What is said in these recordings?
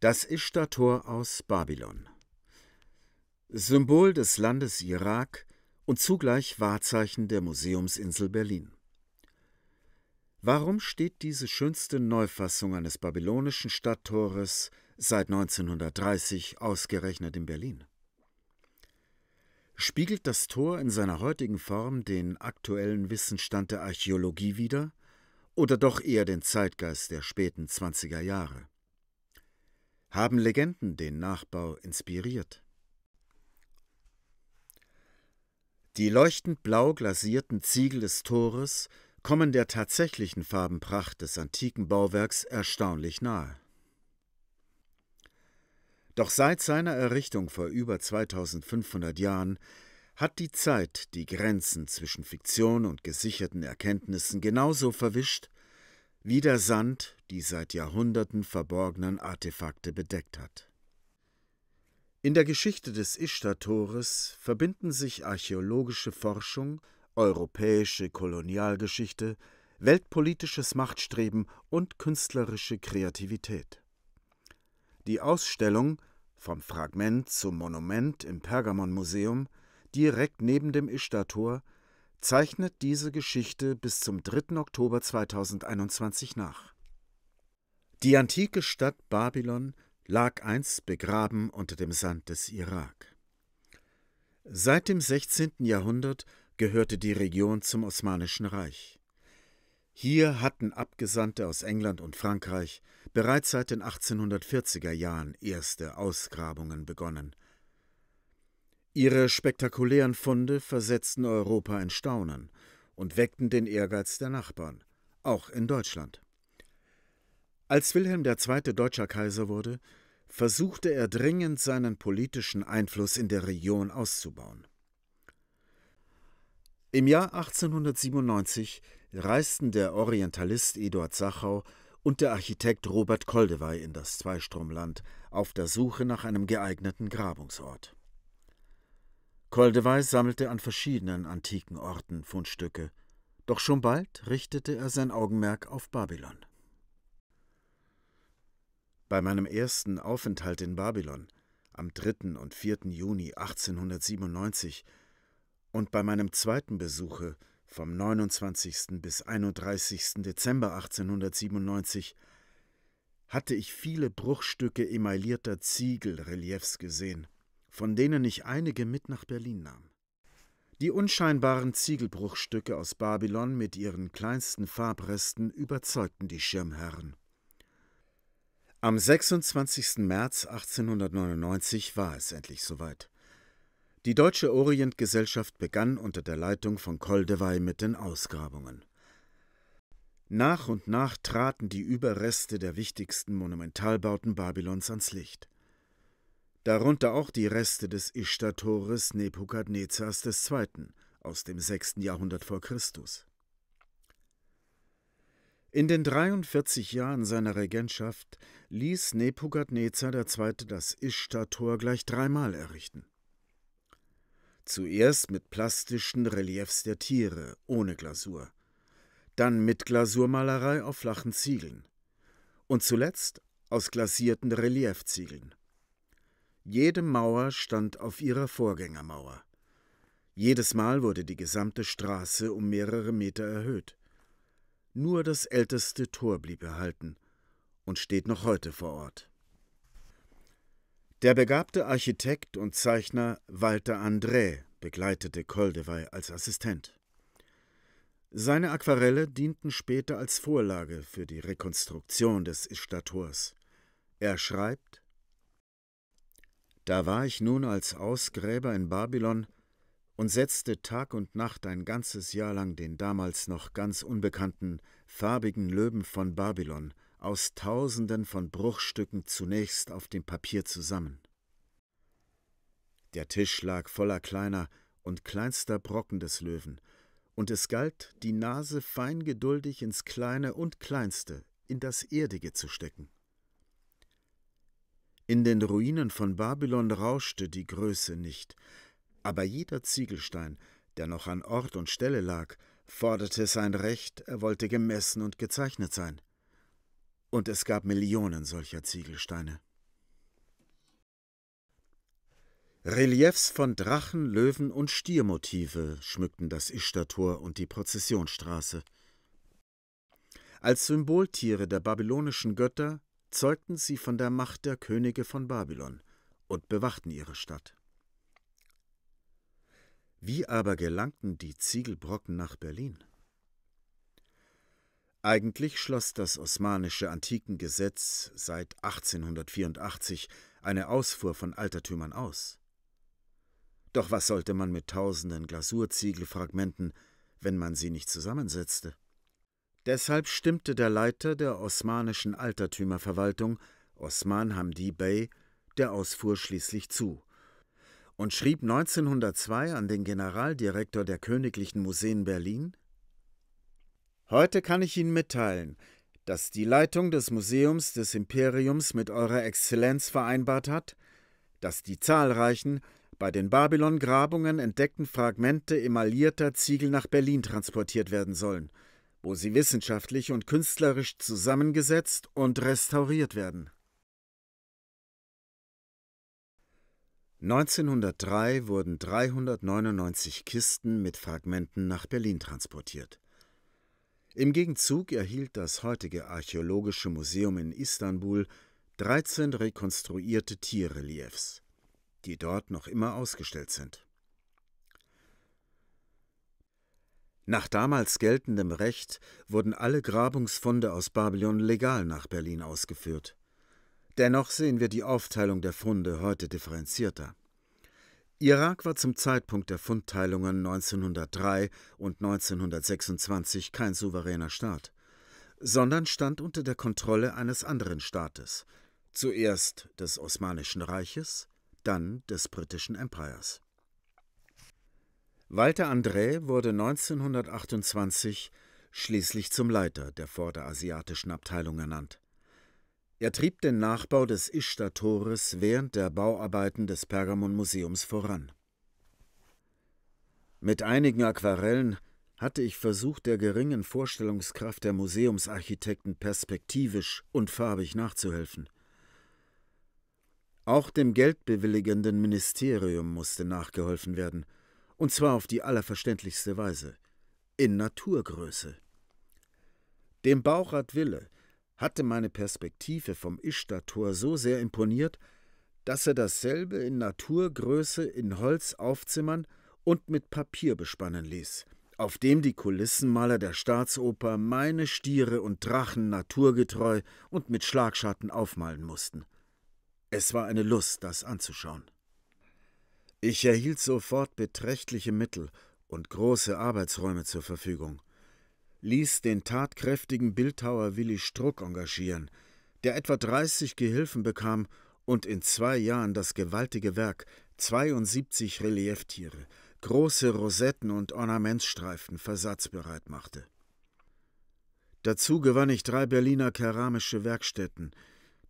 Das Ischtar-Tor aus Babylon. Symbol des Landes Irak und zugleich Wahrzeichen der Museumsinsel Berlin. Warum steht diese schönste Neufassung eines babylonischen Stadttores seit 1930 ausgerechnet in Berlin? Spiegelt das Tor in seiner heutigen Form den aktuellen Wissensstand der Archäologie wider oder doch eher den Zeitgeist der späten 20er Jahre? haben Legenden den Nachbau inspiriert. Die leuchtend blau glasierten Ziegel des Tores kommen der tatsächlichen Farbenpracht des antiken Bauwerks erstaunlich nahe. Doch seit seiner Errichtung vor über 2500 Jahren hat die Zeit die Grenzen zwischen Fiktion und gesicherten Erkenntnissen genauso verwischt wie der Sand die seit Jahrhunderten verborgenen Artefakte bedeckt hat. In der Geschichte des Ishtar-Tores verbinden sich archäologische Forschung, europäische Kolonialgeschichte, weltpolitisches Machtstreben und künstlerische Kreativität. Die Ausstellung vom Fragment zum Monument im Pergamon-Museum direkt neben dem Ishtar-Tor zeichnet diese Geschichte bis zum 3. Oktober 2021 nach. Die antike Stadt Babylon lag einst begraben unter dem Sand des Irak. Seit dem 16. Jahrhundert gehörte die Region zum Osmanischen Reich. Hier hatten Abgesandte aus England und Frankreich bereits seit den 1840er Jahren erste Ausgrabungen begonnen Ihre spektakulären Funde versetzten Europa in Staunen und weckten den Ehrgeiz der Nachbarn, auch in Deutschland. Als Wilhelm II. deutscher Kaiser wurde, versuchte er dringend seinen politischen Einfluss in der Region auszubauen. Im Jahr 1897 reisten der Orientalist Eduard Sachau und der Architekt Robert Koldewey in das Zweistromland auf der Suche nach einem geeigneten Grabungsort. Koldewey sammelte an verschiedenen antiken Orten Fundstücke, doch schon bald richtete er sein Augenmerk auf Babylon. Bei meinem ersten Aufenthalt in Babylon am 3. und 4. Juni 1897 und bei meinem zweiten Besuche vom 29. bis 31. Dezember 1897 hatte ich viele Bruchstücke emaillierter Ziegelreliefs gesehen von denen ich einige mit nach Berlin nahm. Die unscheinbaren Ziegelbruchstücke aus Babylon mit ihren kleinsten Farbresten überzeugten die Schirmherren. Am 26. März 1899 war es endlich soweit. Die Deutsche Orientgesellschaft begann unter der Leitung von Koldewey mit den Ausgrabungen. Nach und nach traten die Überreste der wichtigsten Monumentalbauten Babylons ans Licht darunter auch die Reste des Ishtar-Tores Nebukadnezars II. aus dem 6. Jahrhundert vor Christus. In den 43 Jahren seiner Regentschaft ließ Nebukadnezar II. das Ishtar-Tor gleich dreimal errichten. Zuerst mit plastischen Reliefs der Tiere, ohne Glasur, dann mit Glasurmalerei auf flachen Ziegeln und zuletzt aus glasierten Reliefziegeln. Jede Mauer stand auf ihrer Vorgängermauer. Jedes Mal wurde die gesamte Straße um mehrere Meter erhöht. Nur das älteste Tor blieb erhalten und steht noch heute vor Ort. Der begabte Architekt und Zeichner Walter André begleitete Koldewey als Assistent. Seine Aquarelle dienten später als Vorlage für die Rekonstruktion des Istators. Er schreibt: da war ich nun als Ausgräber in Babylon und setzte Tag und Nacht ein ganzes Jahr lang den damals noch ganz unbekannten, farbigen Löwen von Babylon aus Tausenden von Bruchstücken zunächst auf dem Papier zusammen. Der Tisch lag voller kleiner und kleinster Brocken des Löwen, und es galt, die Nase fein geduldig ins Kleine und Kleinste, in das Erdige zu stecken. In den Ruinen von Babylon rauschte die Größe nicht, aber jeder Ziegelstein, der noch an Ort und Stelle lag, forderte sein Recht, er wollte gemessen und gezeichnet sein. Und es gab Millionen solcher Ziegelsteine. Reliefs von Drachen, Löwen und Stiermotive schmückten das ishtar tor und die Prozessionsstraße. Als Symboltiere der babylonischen Götter zeugten sie von der Macht der Könige von Babylon und bewachten ihre Stadt. Wie aber gelangten die Ziegelbrocken nach Berlin? Eigentlich schloss das osmanische Antikengesetz seit 1884 eine Ausfuhr von Altertümern aus. Doch was sollte man mit tausenden Glasurziegelfragmenten, wenn man sie nicht zusammensetzte? Deshalb stimmte der Leiter der osmanischen Altertümerverwaltung, Osman Hamdi Bey, der Ausfuhr schließlich zu und schrieb 1902 an den Generaldirektor der Königlichen Museen Berlin Heute kann ich Ihnen mitteilen, dass die Leitung des Museums des Imperiums mit Eurer Exzellenz vereinbart hat, dass die zahlreichen, bei den Babylon-Grabungen entdeckten Fragmente emaillierter Ziegel nach Berlin transportiert werden sollen – wo sie wissenschaftlich und künstlerisch zusammengesetzt und restauriert werden. 1903 wurden 399 Kisten mit Fragmenten nach Berlin transportiert. Im Gegenzug erhielt das heutige Archäologische Museum in Istanbul 13 rekonstruierte Tierreliefs, die dort noch immer ausgestellt sind. Nach damals geltendem Recht wurden alle Grabungsfunde aus Babylon legal nach Berlin ausgeführt. Dennoch sehen wir die Aufteilung der Funde heute differenzierter. Irak war zum Zeitpunkt der Fundteilungen 1903 und 1926 kein souveräner Staat, sondern stand unter der Kontrolle eines anderen Staates, zuerst des Osmanischen Reiches, dann des Britischen Empires. Walter André wurde 1928 schließlich zum Leiter der vorderasiatischen Abteilung ernannt. Er trieb den Nachbau des Ishtar-Tores während der Bauarbeiten des Pergamon-Museums voran. Mit einigen Aquarellen hatte ich versucht, der geringen Vorstellungskraft der Museumsarchitekten perspektivisch und farbig nachzuhelfen. Auch dem geldbewilligenden Ministerium musste nachgeholfen werden – und zwar auf die allerverständlichste Weise, in Naturgröße. Dem Bauchrad Wille hatte meine Perspektive vom Ischtar-Tor so sehr imponiert, dass er dasselbe in Naturgröße in Holz aufzimmern und mit Papier bespannen ließ, auf dem die Kulissenmaler der Staatsoper meine Stiere und Drachen naturgetreu und mit Schlagschatten aufmalen mussten. Es war eine Lust, das anzuschauen. Ich erhielt sofort beträchtliche Mittel und große Arbeitsräume zur Verfügung, ließ den tatkräftigen Bildhauer Willi Struck engagieren, der etwa 30 Gehilfen bekam und in zwei Jahren das gewaltige Werk 72 Relieftiere, große Rosetten und Ornamentsstreifen versatzbereit machte. Dazu gewann ich drei Berliner keramische Werkstätten –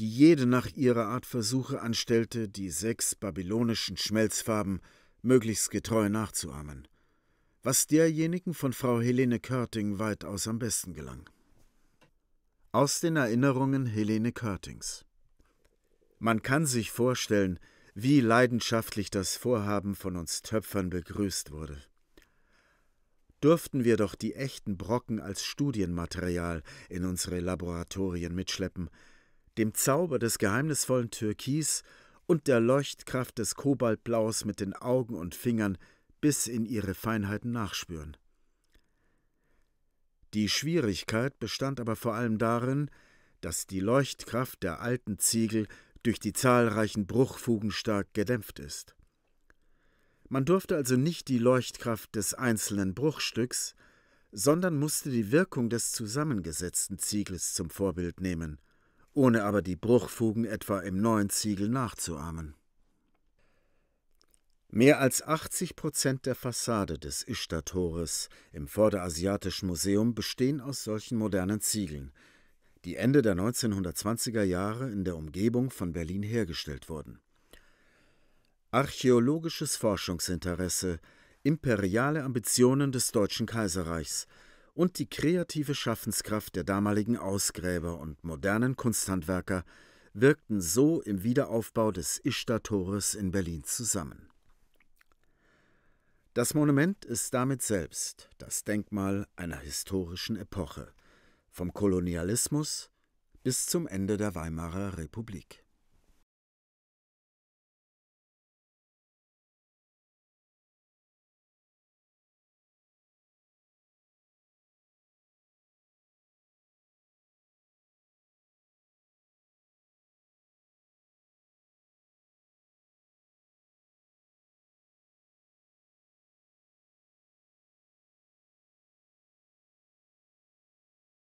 die jede nach ihrer Art Versuche anstellte, die sechs babylonischen Schmelzfarben möglichst getreu nachzuahmen, was derjenigen von Frau Helene Körting weitaus am besten gelang. Aus den Erinnerungen Helene Körtings Man kann sich vorstellen, wie leidenschaftlich das Vorhaben von uns Töpfern begrüßt wurde Durften wir doch die echten Brocken als Studienmaterial in unsere Laboratorien mitschleppen, dem Zauber des geheimnisvollen Türkis und der Leuchtkraft des Kobaltblaus mit den Augen und Fingern bis in ihre Feinheiten nachspüren. Die Schwierigkeit bestand aber vor allem darin, dass die Leuchtkraft der alten Ziegel durch die zahlreichen Bruchfugen stark gedämpft ist. Man durfte also nicht die Leuchtkraft des einzelnen Bruchstücks, sondern musste die Wirkung des zusammengesetzten Ziegels zum Vorbild nehmen – ohne aber die Bruchfugen etwa im neuen Ziegel nachzuahmen. Mehr als 80 Prozent der Fassade des Ishtar-Tores im Vorderasiatischen Museum bestehen aus solchen modernen Ziegeln, die Ende der 1920er Jahre in der Umgebung von Berlin hergestellt wurden. Archäologisches Forschungsinteresse, imperiale Ambitionen des Deutschen Kaiserreichs – und die kreative Schaffenskraft der damaligen Ausgräber und modernen Kunsthandwerker wirkten so im Wiederaufbau des Ischtar-Tores in Berlin zusammen. Das Monument ist damit selbst das Denkmal einer historischen Epoche, vom Kolonialismus bis zum Ende der Weimarer Republik.